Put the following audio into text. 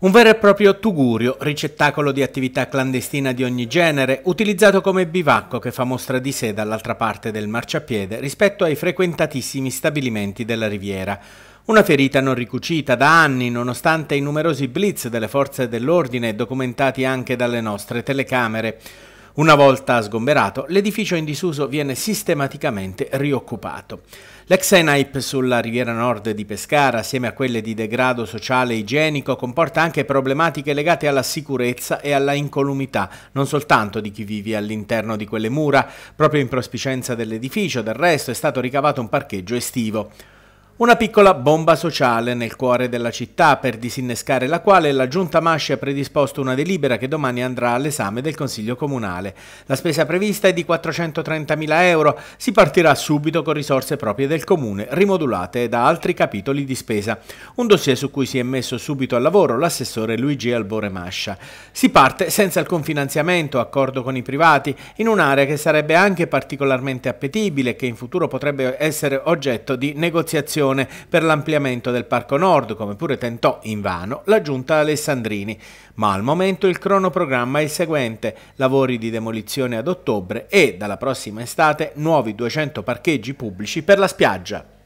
Un vero e proprio tugurio, ricettacolo di attività clandestina di ogni genere, utilizzato come bivacco che fa mostra di sé dall'altra parte del marciapiede rispetto ai frequentatissimi stabilimenti della riviera. Una ferita non ricucita da anni, nonostante i numerosi blitz delle forze dell'ordine documentati anche dalle nostre telecamere. Una volta sgomberato, l'edificio in disuso viene sistematicamente rioccupato. L'ex ENAIP sulla riviera nord di Pescara, assieme a quelle di degrado sociale e igienico, comporta anche problematiche legate alla sicurezza e alla incolumità, non soltanto di chi vive all'interno di quelle mura. Proprio in prospicenza dell'edificio, del resto, è stato ricavato un parcheggio estivo. Una piccola bomba sociale nel cuore della città, per disinnescare la quale la Giunta Masci ha predisposto una delibera che domani andrà all'esame del Consiglio Comunale. La spesa prevista è di 430.000 euro, si partirà subito con risorse proprie del Comune, rimodulate da altri capitoli di spesa. Un dossier su cui si è messo subito al lavoro l'assessore Luigi Albore Mascia. Si parte senza alcun finanziamento, accordo con i privati, in un'area che sarebbe anche particolarmente appetibile e che in futuro potrebbe essere oggetto di negoziazioni cooperazione per l'ampliamento del Parco Nord, come pure tentò invano la giunta Alessandrini. Ma al momento il cronoprogramma è il seguente, lavori di demolizione ad ottobre e, dalla prossima estate, nuovi 200 parcheggi pubblici per la spiaggia.